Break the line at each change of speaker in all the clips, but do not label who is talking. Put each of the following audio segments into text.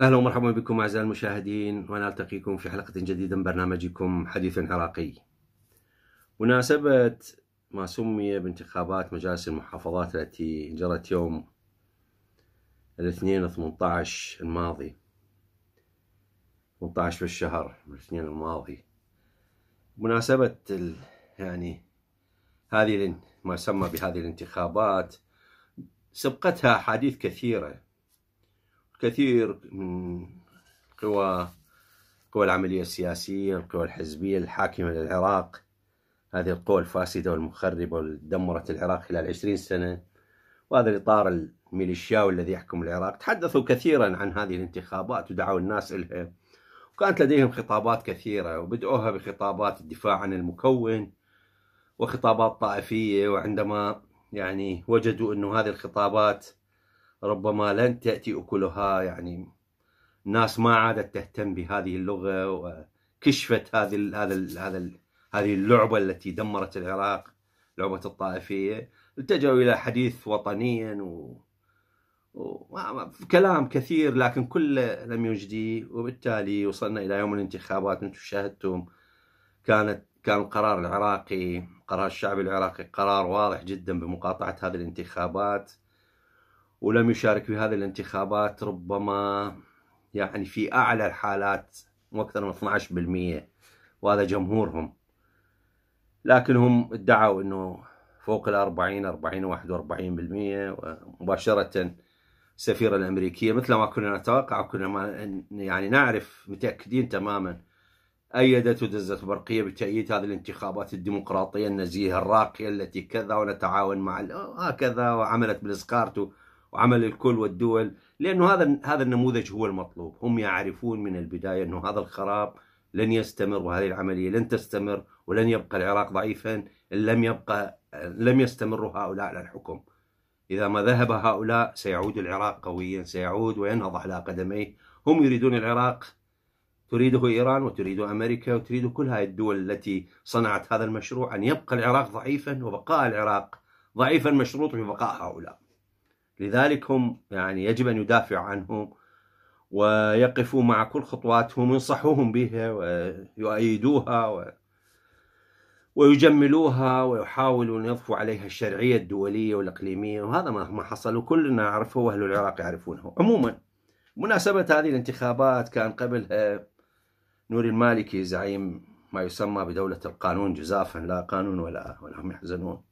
اهلا ومرحبا بكم اعزائي المشاهدين ونلتقيكم في حلقه جديده من برنامجكم حديث عراقي. مناسبه ما سمي بانتخابات مجالس المحافظات التي جرت يوم الاثنين 18 الماضي 18 في الشهر من الاثنين الماضي مناسبة ال... يعني هذه ما سمى بهذه الانتخابات سبقتها أحاديث كثيرة كثير من قوى قوى العملية السياسية القوى الحزبية الحاكمة للعراق هذه القوى الفاسدة والمخربة والدمرت العراق خلال عشرين سنة وهذا الإطار ميليشياو الذي يحكم العراق تحدثوا كثيرا عن هذه الانتخابات ودعوا الناس إلها وكانت لديهم خطابات كثيرة وبدأوها بخطابات الدفاع عن المكون وخطابات طائفية وعندما يعني وجدوا أنه هذه الخطابات ربما لن تأتي أكلها يعني الناس ما عادت تهتم بهذه اللغة وكشفت هذه هذا هذا هذه اللعبة التي دمرت العراق لعبة الطائفية التجأوا إلى حديث وطنيا و كلام كثير لكن كله لم يجدي وبالتالي وصلنا الى يوم الانتخابات انتم شاهدتم كانت كان القرار العراقي قرار الشعب العراقي قرار واضح جدا بمقاطعه هذه الانتخابات ولم يشارك في هذه الانتخابات ربما يعني في اعلى الحالات واكثر اكثر من 12% وهذا جمهورهم لكنهم ادعوا انه فوق ال 40 40 41% ومباشره السفيره الامريكيه مثل ما كنا نتوقع وكنا ما يعني نعرف متاكدين تماما ايدت ودزت برقيه بتاييد هذه الانتخابات الديمقراطيه النزيهه الراقيه التي كذا ونتعاون مع هكذا وعملت بالاسكارت وعمل الكل والدول لانه هذا هذا النموذج هو المطلوب هم يعرفون من البدايه انه هذا الخراب لن يستمر وهذه العمليه لن تستمر ولن يبقى العراق ضعيفا ان لم يبقى لم يستمر هؤلاء على الحكم إذا ما ذهب هؤلاء سيعود العراق قويا سيعود وينهض على قدميه هم يريدون العراق تريده إيران وتريد أمريكا وتريد كل هذه الدول التي صنعت هذا المشروع أن يبقى العراق ضعيفا وبقاء العراق ضعيفا مشروط ببقاء هؤلاء لذلك هم يعني يجب أن يدافع عنهم ويقفوا مع كل خطواتهم وينصحوهم بها ويؤيدوها و... ويجملوها ويحاولوا أن يضفوا عليها الشرعية الدولية والإقليمية وهذا ما حصل وكلنا نعرفه وأهل العراق يعرفونه عموما مناسبة هذه الانتخابات كان قبلها نور المالكي زعيم ما يسمى بدولة القانون جزافا لا قانون ولا ولا هم يحزنون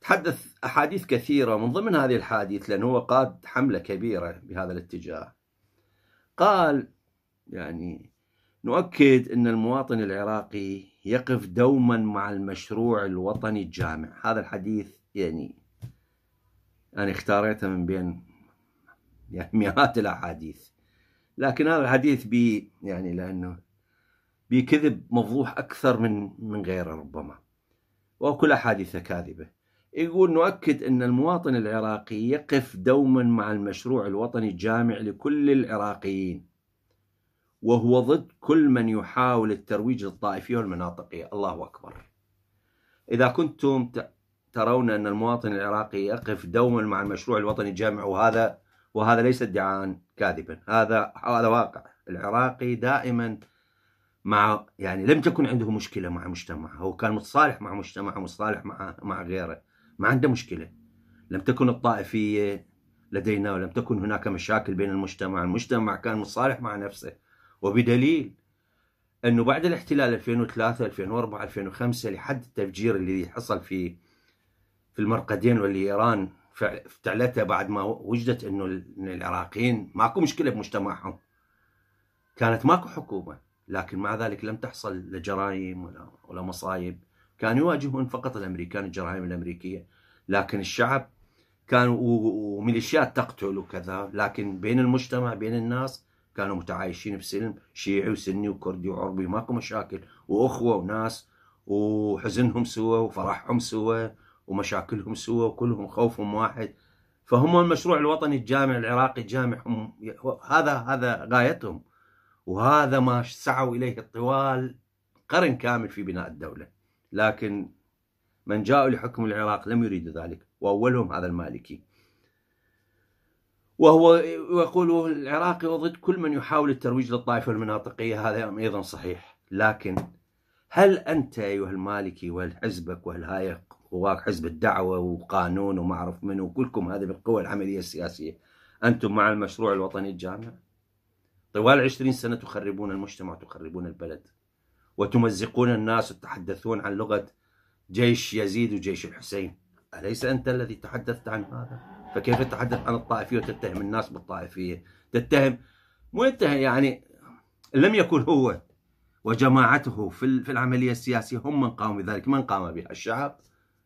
تحدث أحاديث كثيرة من ضمن هذه الحديث لأنه هو قاد حملة كبيرة بهذا الاتجاه قال يعني نؤكد أن المواطن العراقي يقف دوما مع المشروع الوطني الجامع هذا الحديث يعني أنا اختاريته من بين يعني مئات الأحاديث لكن هذا الحديث بي يعني لأنه بكذب مفضوح أكثر من من غيره ربما وكل أحاديثه كاذبة يقول نؤكد أن المواطن العراقي يقف دوما مع المشروع الوطني الجامع لكل العراقيين وهو ضد كل من يحاول الترويج للطائفية والمناطقية الله أكبر إذا كنتم ترون أن المواطن العراقي يقف دوما مع المشروع الوطني الجامع وهذا وهذا ليس ادعاء كاذبا هذا هذا واقع العراقي دائما مع يعني لم تكن عنده مشكله مع مجتمعه هو كان متصالح مع مجتمعه متصالح مع مع غيره ما عنده مشكله لم تكن الطائفيه لدينا ولم تكن هناك مشاكل بين المجتمع المجتمع كان متصالح مع نفسه وبدليل انه بعد الاحتلال 2003 2004 2005 لحد التفجير الذي حصل في في المرقدين واللي ايران افتعلتها بعد ما وجدت انه العراقيين ماكو مشكله بمجتمعهم كانت ماكو حكومه لكن مع ذلك لم تحصل لجرائم ولا ولا مصايب كانوا يواجهون فقط الامريكان الجرائم الامريكيه لكن الشعب كانوا وميليشيات تقتل وكذا لكن بين المجتمع بين الناس كانوا متعايشين بسلم شيعي وسني وكردي وعربي ماكو مشاكل واخوه وناس وحزنهم سوا وفرحهم سوا ومشاكلهم سوا وكلهم خوفهم واحد فهم المشروع الوطني الجامع العراقي الجامع هم هذا هذا غايتهم وهذا ما سعوا اليه طوال قرن كامل في بناء الدوله لكن من جاءوا لحكم العراق لم يريدوا ذلك واولهم هذا المالكي وهو يقول العراقي وضد كل من يحاول الترويج للطائفة المناطقية هذا أيضا صحيح لكن هل أنت أيها المالكي والحزبك والهاية قواك حزب الدعوة وقانون وما أعرف منه وكلكم هذه بالقوة العملية السياسية أنتم مع المشروع الوطني الجامع طوال طيب، عشرين سنة تخربون المجتمع تخربون البلد وتمزقون الناس وتتحدثون عن لغة جيش يزيد وجيش الحسين أليس أنت الذي تحدثت عن هذا؟ فكيف تتحدث عن الطائفيه وتتهم الناس بالطائفيه؟ تتهم مو يتهم يعني لم يكن هو وجماعته في في العمليه السياسيه هم من قاموا بذلك، من قام بها؟ الشعب.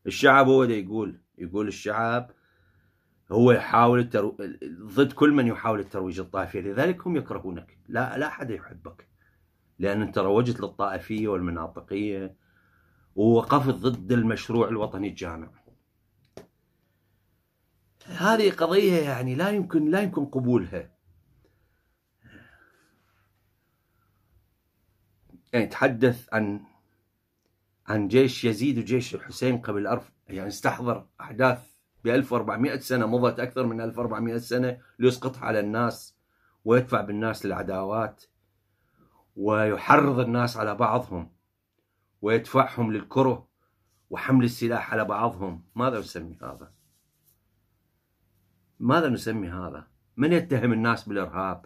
الشعب هو اللي يقول، يقول الشعب هو يحاول الترو... ضد كل من يحاول الترويج للطائفيه، لذلك هم يكرهونك لا لا احد يحبك لان انت روجت للطائفيه والمناطقيه ووقفت ضد المشروع الوطني الجامع هذه قضية يعني لا يمكن لا يمكن قبولها يعني تحدث عن عن جيش يزيد وجيش الحسين قبل أرف يعني استحضر أحداث ب 1400 سنة مضت أكثر من 1400 سنة ليسقطها على الناس ويدفع بالناس للعداوات ويحرض الناس على بعضهم ويدفعهم للكره وحمل السلاح على بعضهم ماذا يسمي هذا؟ ماذا نسمي هذا؟ من يتهم الناس بالإرهاب؟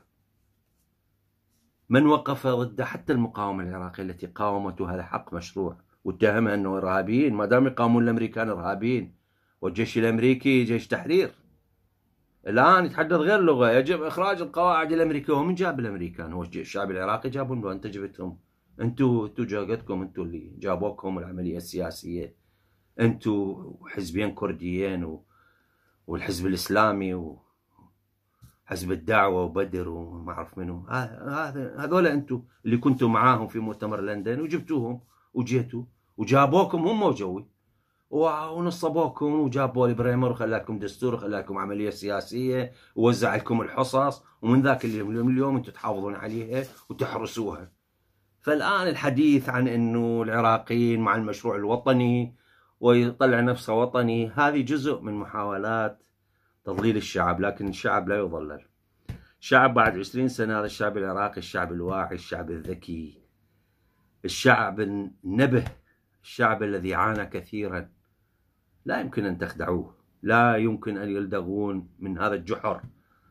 من وقف ضد حتى المقاومة العراقية التي قاومتها هذا حق مشروع واتهمها أنه إرهابيين ما دام يقاومون الأمريكان إرهابيين والجيش الأمريكي جيش تحرير الآن يتحدث غير لغة يجب إخراج القواعد الأمريكية ومن جاب الأمريكان هو الشعب العراقي جابهم لو أنت جبتهم أنتوا أنتوا جاقتكم أنتوا اللي جابوكم العملية السياسية أنتوا حزبين كرديين و... والحزب الاسلامي وحزب الدعوه وبدر وما اعرف منو آه، هذول انتم اللي كنتوا معاهم في مؤتمر لندن وجبتوهم وجيتوا وجابوكم هم وجوي ونصبوكم وجابوا البريمر وخلاكم دستور وخلاكم عمليه سياسيه ووزع لكم الحصص ومن ذاك اليوم اليوم انتم تحافظون عليها وتحرسوها. فالان الحديث عن انه العراقيين مع المشروع الوطني ويطلع نفسه وطني هذه جزء من محاولات تضليل الشعب لكن الشعب لا يضلل شعب بعد 20 سنة هذا الشعب العراقي الشعب الواعي الشعب الذكي الشعب النبه الشعب الذي عانى كثيرا لا يمكن أن تخدعوه لا يمكن أن يلدغون من هذا الجحر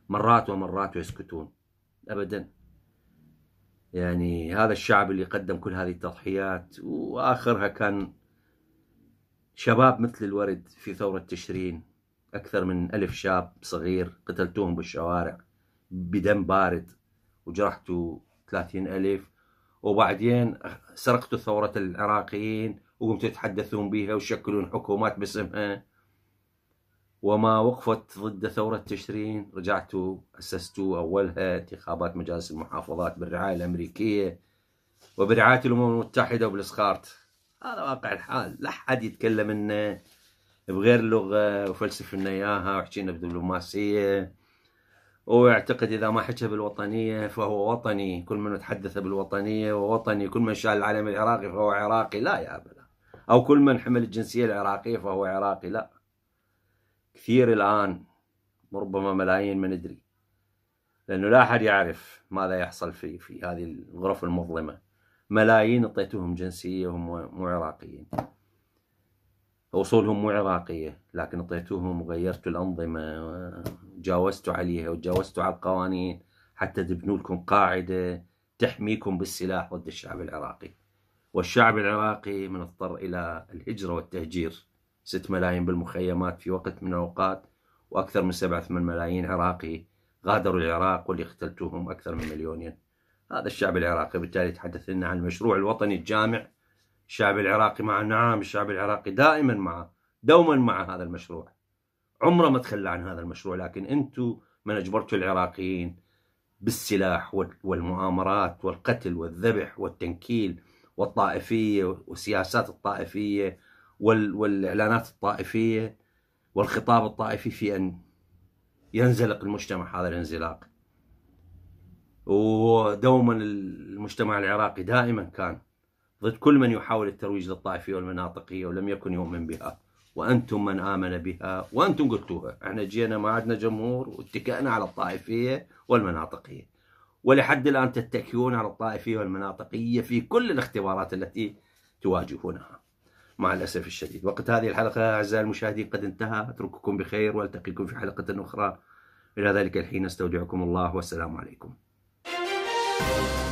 مرات ومرات ويسكتون أبدا يعني هذا الشعب اللي قدم كل هذه التضحيات وآخرها كان شباب مثل الورد في ثورة تشرين أكثر من ألف شاب صغير قتلتوهم بالشوارع بدم بارد وجرحتوا ثلاثين ألف وبعدين سرقتوا ثورة العراقيين وقمتوا تتحدثون بها وشكلون حكومات باسمها وما وقفت ضد ثورة تشرين رجعتوا أسستوا أولها انتخابات مجالس المحافظات بالرعاية الأمريكية وبرعاية الأمم المتحدة وبالإسخارت هذا واقع الحال لا حد يتكلم انه بغير لغه وفلسف لنا اياها وحكينا بدبلوماسيه ويعتقد اذا ما حكى بالوطنيه فهو وطني كل من تحدث بالوطنيه ووطني كل من شال العلم العراقي فهو عراقي لا يا ابدا او كل من حمل الجنسيه العراقيه فهو عراقي لا كثير الان ربما ملايين ما ندري لانه لا احد يعرف ماذا يحصل في في هذه الغرف المظلمه ملايين اعطيتوهم جنسيه وهم مو عراقيين اصولهم مو عراقيه لكن اعطيتوهم وغيرتوا الانظمه جاوزتوا عليها وتجاوزتوا على القوانين حتى تبنوا لكم قاعده تحميكم بالسلاح ضد الشعب العراقي والشعب العراقي من اضطر الى الهجره والتهجير 6 ملايين بالمخيمات في وقت من الاوقات واكثر من 7 8 ملايين عراقي غادروا العراق واللي اختلتوهم اكثر من مليونين هذا الشعب العراقي بالتالي تحدث لنا عن المشروع الوطني الجامع الشعب العراقي مع نعم الشعب العراقي دائما معه دوما مع هذا المشروع عمره ما تخلى عن هذا المشروع لكن انتم من اجبرتوا العراقيين بالسلاح والمؤامرات والقتل والذبح والتنكيل والطائفيه والسياسات الطائفيه والاعلانات الطائفيه والخطاب الطائفي في ان ينزلق المجتمع هذا الانزلاق ودوما المجتمع العراقي دائما كان ضد كل من يحاول الترويج للطائفية والمناطقية ولم يكن يؤمن بها وأنتم من آمن بها وأنتم قلتوها احنا جينا ما عندنا جمهور واتكأنا على الطائفية والمناطقية ولحد الآن تتكئون على الطائفية والمناطقية في كل الاختبارات التي تواجهونها مع الأسف الشديد وقت هذه الحلقة أعزائي المشاهدين قد انتهى أترككم بخير وألتقيكم في حلقة أخرى إلى ذلك الحين استودعكم الله والسلام عليكم thank you